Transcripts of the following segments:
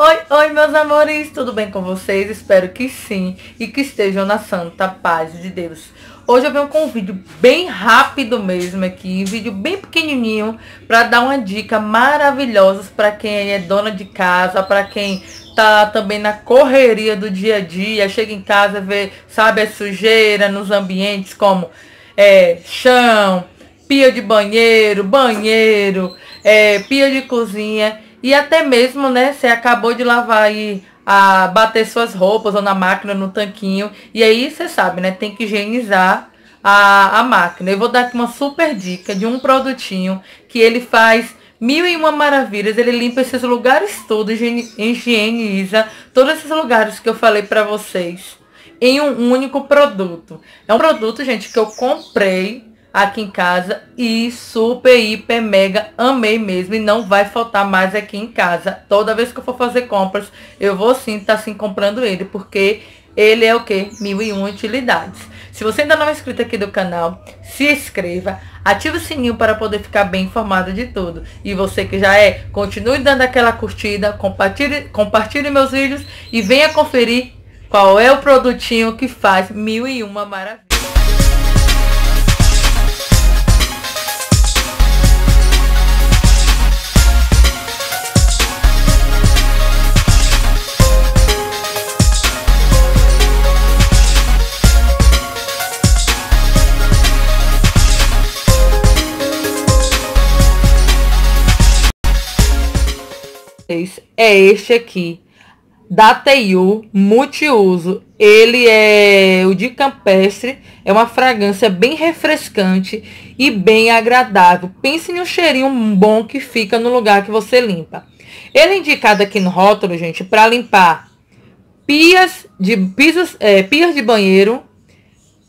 Oi, oi meus amores, tudo bem com vocês? Espero que sim e que estejam na santa paz de Deus. Hoje eu venho com um vídeo bem rápido mesmo aqui, um vídeo bem pequenininho para dar uma dica maravilhosa para quem é dona de casa, para quem tá também na correria do dia a dia, chega em casa, vê, sabe, a sujeira nos ambientes como é, chão, pia de banheiro, banheiro, é, pia de cozinha e até mesmo, né, você acabou de lavar aí, a bater suas roupas ou na máquina, no tanquinho. E aí você sabe, né, tem que higienizar a, a máquina. Eu vou dar aqui uma super dica de um produtinho que ele faz mil e uma maravilhas. Ele limpa esses lugares todos, higieniza todos esses lugares que eu falei para vocês em um único produto. É um produto, gente, que eu comprei aqui em casa e super, hiper, mega amei mesmo e não vai faltar mais aqui em casa. Toda vez que eu for fazer compras, eu vou sim estar tá, sim comprando ele, porque ele é o que? Mil e um utilidades. Se você ainda não é inscrito aqui do canal, se inscreva, ative o sininho para poder ficar bem informado de tudo. E você que já é, continue dando aquela curtida, compartilhe, compartilhe meus vídeos e venha conferir qual é o produtinho que faz mil e uma maravilha. vocês é este aqui, da Teiu Multiuso. Ele é o de campestre, é uma fragrância bem refrescante e bem agradável. Pense em um cheirinho bom que fica no lugar que você limpa. Ele é indicado aqui no rótulo, gente, para limpar pias de, pisos, é, pias de banheiro,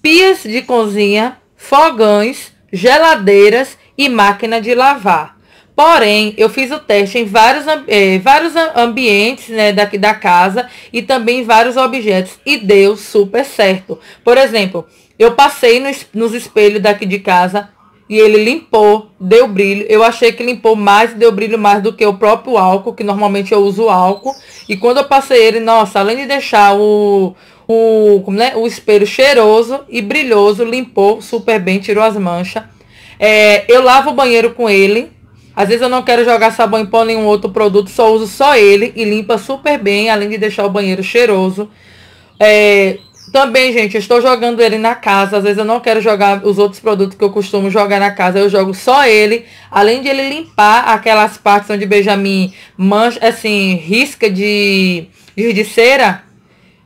pias de cozinha, fogões, geladeiras e máquina de lavar. Porém, eu fiz o teste em vários, é, vários ambientes né, daqui da casa e também em vários objetos e deu super certo. Por exemplo, eu passei nos, nos espelhos daqui de casa e ele limpou, deu brilho. Eu achei que limpou mais, deu brilho mais do que o próprio álcool, que normalmente eu uso álcool. E quando eu passei ele, nossa, além de deixar o, o, né, o espelho cheiroso e brilhoso, limpou super bem, tirou as manchas. É, eu lavo o banheiro com ele, às vezes eu não quero jogar sabão em pó nenhum outro produto, só uso só ele e limpa super bem, além de deixar o banheiro cheiroso. É, também, gente, eu estou jogando ele na casa. Às vezes eu não quero jogar os outros produtos que eu costumo jogar na casa. Eu jogo só ele. Além de ele limpar aquelas partes onde Benjamin mancha, assim, risca de, de, de cera.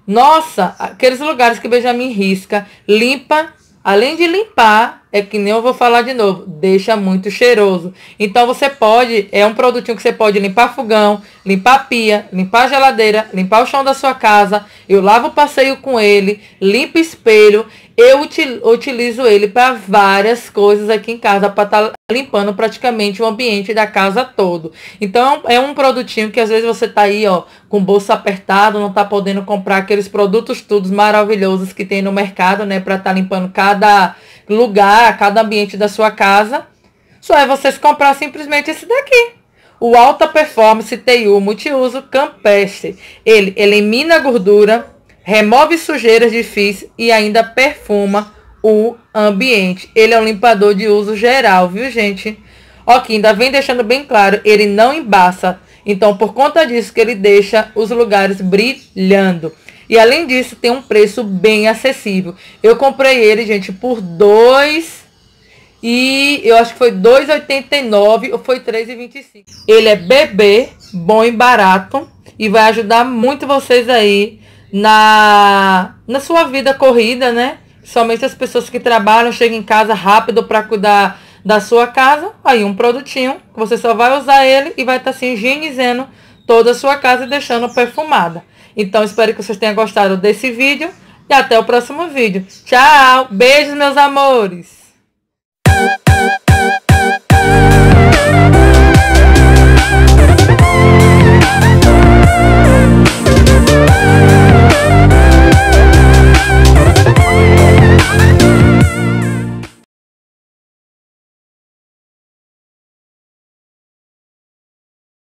Nossa, aqueles lugares que Benjamin risca, limpa Além de limpar, é que nem eu vou falar de novo, deixa muito cheiroso. Então você pode, é um produtinho que você pode limpar fogão, limpar pia, limpar geladeira, limpar o chão da sua casa. Eu lavo o passeio com ele, limpo espelho eu utilizo ele para várias coisas aqui em casa, para estar tá limpando praticamente o ambiente da casa todo. Então é um produtinho que às vezes você tá aí, ó, com o bolso apertado, não tá podendo comprar aqueles produtos todos maravilhosos que tem no mercado, né, para estar tá limpando cada lugar, cada ambiente da sua casa. Só é vocês comprar simplesmente esse daqui. O Alta Performance TU Multiuso Campestre. Ele elimina a gordura, remove sujeiras difíceis e ainda perfuma o ambiente. Ele é um limpador de uso geral, viu, gente? Ok, ainda vem deixando bem claro, ele não embaça. Então, por conta disso que ele deixa os lugares brilhando. E além disso, tem um preço bem acessível. Eu comprei ele, gente, por dois e eu acho que foi 2,89 ou foi 3,25. Ele é bebê, bom e barato e vai ajudar muito vocês aí na, na sua vida corrida, né? Somente as pessoas que trabalham chegam em casa rápido para cuidar da sua casa. Aí um produtinho, você só vai usar ele e vai estar tá se higienizando toda a sua casa e deixando perfumada. Então espero que vocês tenham gostado desse vídeo e até o próximo vídeo. Tchau, beijos meus amores.